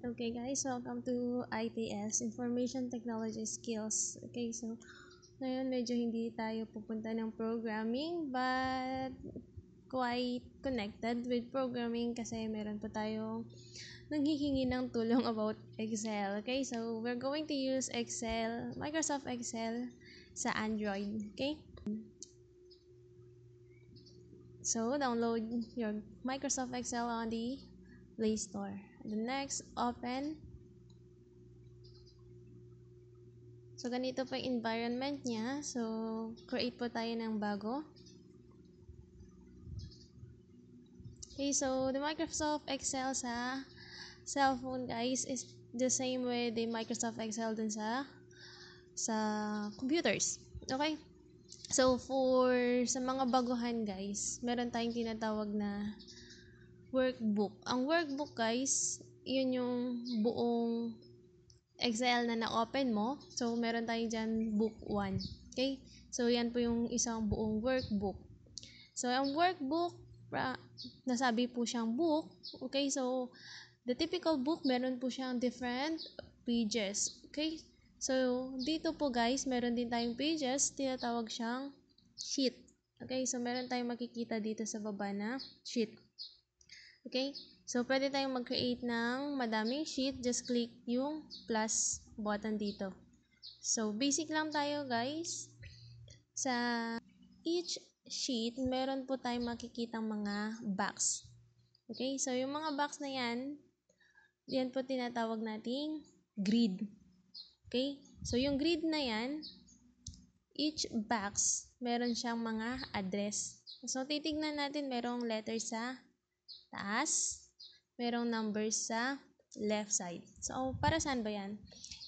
Okay guys, welcome to ITS, Information Technology Skills. Okay, so ngayon medyo hindi tayo pupunta ng programming but quite connected with programming kasi meron pa tayong naghihingi ng tulong about Excel. Okay, so we're going to use Excel, Microsoft Excel sa Android. Okay? So, download your Microsoft Excel on the Play Store. The next, open. So, ganito po yung environment niya. So, create po tayo ng bago. Okay, so the Microsoft Excel sa cellphone guys is the same way the Microsoft Excel dun sa sa computers. Okay? So, for sa mga baguhan guys, meron tayong tinatawag na workbook. Ang workbook, guys, yun yung buong Excel na na-open mo. So, meron tayo dyan book 1. Okay? So, yan po yung isang buong workbook. So, ang workbook, nasabi po siyang book. Okay? So, the typical book, meron po siyang different pages. Okay? So, dito po guys, meron din tayong pages. Tinatawag siyang sheet. Okay? So, meron tayong makikita dito sa baba na sheet. Okay? So, pwede tayong mag-create ng madaming sheet. Just click yung plus button dito. So, basic lang tayo guys. Sa each sheet, meron po tayong makikitang mga box. Okay? So, yung mga box na yan, yan po tinatawag nating grid. Okay? So, yung grid na yan, each box, meron siyang mga address. So, titignan natin merong letter sa taas. Merong number sa left side. So, para saan ba yan?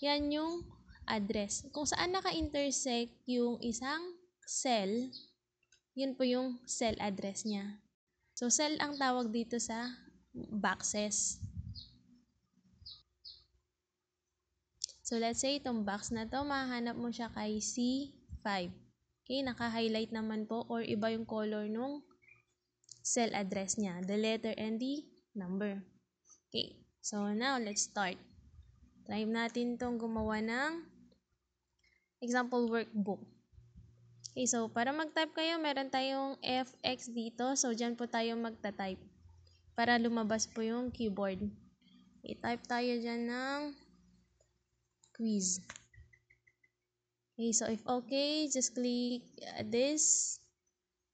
Yan yung address. Kung saan naka-intersect yung isang cell, yun po yung cell address niya. So, cell ang tawag dito sa boxes. So, let's say itong box na to, mahanap mo siya kay C5. Okay, naka-highlight naman po or iba yung color nung cell address niya, the letter and the number. Okay, so now let's start. Try natin tong gumawa ng example workbook. Okay, so para mag-type kayo, meron tayong fx dito. So, dyan po tayo magta-type para lumabas po yung keyboard. I-type tayo dyan ng quiz. Okay, so if okay, just click this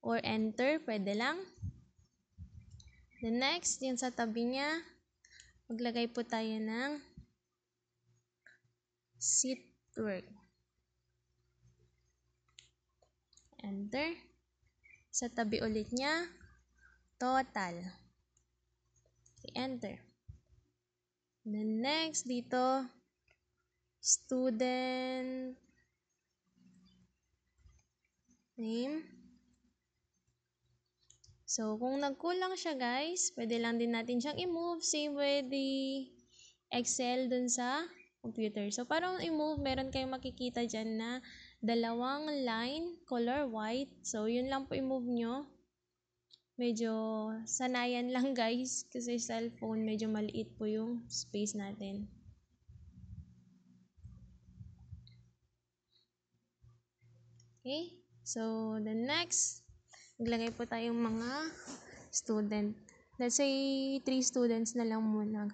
or enter, pwede lang. The next, yun sa tabi niya, maglagay po tayo ng seat word. Enter. Sa tabi ulit niya, total. enter. The next, dito, student name. So, kung nagkulang siya guys, pwede lang din natin siyang i-move. Same with the Excel dun sa computer. So, parang i-move, meron kayong makikita dyan na dalawang line, color white. So, yun lang po i-move nyo. Medyo sanayan lang guys kasi cellphone medyo maliit po yung space natin. Okay, so the next Naglagay po tayong mga student. Let's say, 3 students na lang muna.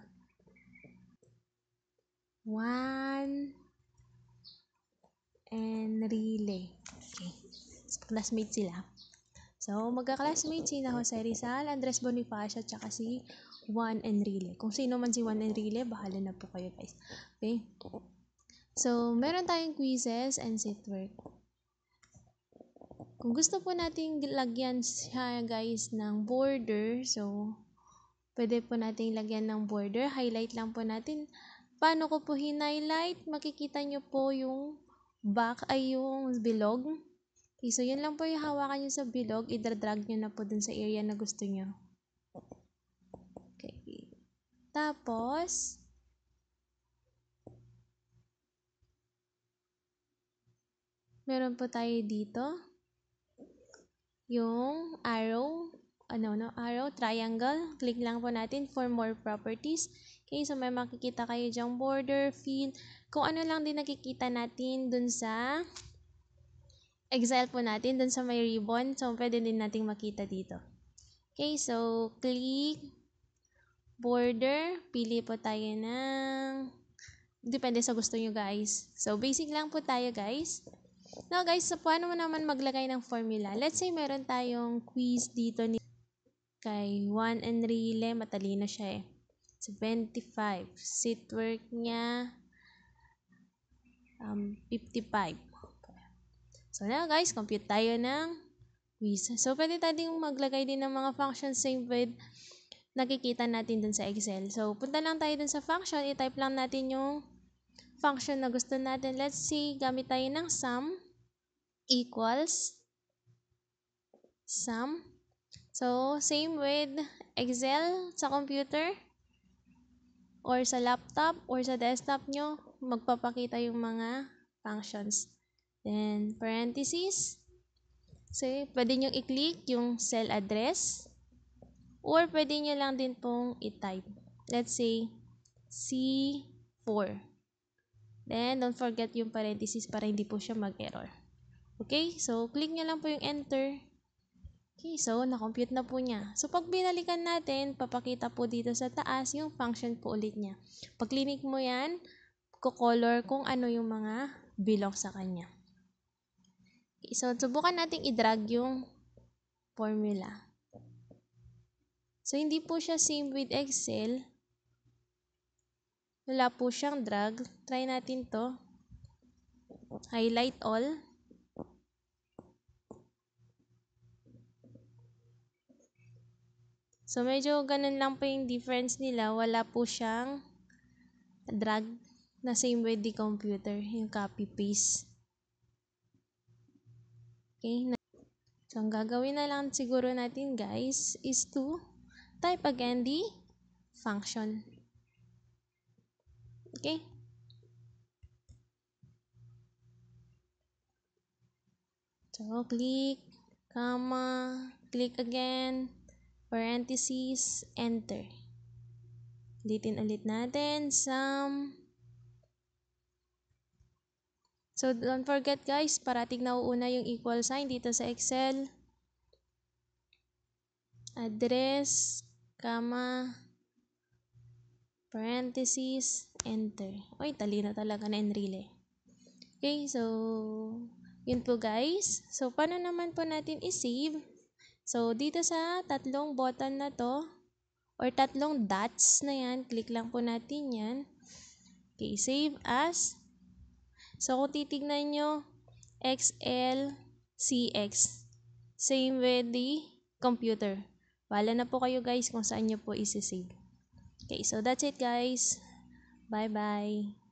1 and relay. Okay. So, classmate sila. So, magka-classmate si Jose Rizal, Andres Bonifacio, at saka si Juan Enrile. Kung sino man si Juan Enrile, bahala na po kayo guys. Okay? So, meron tayong quizzes and sit work. Kung gusto po nating lagyan siya guys ng border, so pwede po nating lagyan ng border. Highlight lang po natin. Paano ko po hinighlight? Makikita nyo po yung back ay yung bilog. Okay, so yun lang po yung hawakan nyo sa bilog. Idradrag nyo na po dun sa area na gusto nyo. Okay. Tapos, meron po tayo dito yung arrow, ano no, arrow, triangle. Click lang po natin for more properties. Okay, so may makikita kayo dyang border, field, kung ano lang din nakikita natin dun sa Excel po natin, dun sa may ribbon. So, pwede din nating makita dito. Okay, so, click, border, pili po tayo ng, depende sa gusto nyo guys. So, basic lang po tayo guys. Now guys, so paano mo naman maglagay ng formula? Let's say meron tayong quiz dito ni kay Juan Enrile, matalino siya eh. 75. Seat work niya um, 55. So now guys, compute tayo ng quiz. So pwede tayong maglagay din ng mga functions same with nakikita natin dun sa Excel. So punta lang tayo dun sa function, i-type lang natin yung function na gusto natin. Let's see, gamit tayo ng sum equals sum. So, same with Excel sa computer or sa laptop or sa desktop nyo, magpapakita yung mga functions. Then, parenthesis. So, pwede nyo i-click yung cell address or pwede nyo lang din pong i-type. Let's say, C4. Then, don't forget yung parenthesis para hindi po siya mag-error. Okay? So, click niya lang po yung enter. Okay, so na-compute na po niya. So, pag binalikan natin, papakita po dito sa taas yung function po ulit niya. Pag clinic mo yan, ko-color kung ano yung mga bilog sa kanya. Okay, so, subukan natin i-drag yung formula. So, hindi po siya same with Excel. Wala po siyang drag. Try natin to. Highlight all. So, medyo ganun lang po yung difference nila. Wala po siyang drag na same with the computer, yung copy-paste. Okay, So, ang gagawin na lang siguro natin guys is to type again the function. Okay? So, click, comma, click again parenthesis, enter. Ulitin ulit natin, sum. So, don't forget guys, parating nauuna yung equal sign dito sa Excel. Address, comma, parenthesis, enter. Uy, talino talaga na Enrile. Okay, so, yun po guys. So, paano naman po natin isave? So, dito sa tatlong button na to, or tatlong dots na yan, click lang po natin yan. Okay, save as. So, kung titignan nyo, XL, CX. Same with the computer. Wala na po kayo guys kung saan nyo po isi Okay, so that's it guys. Bye-bye.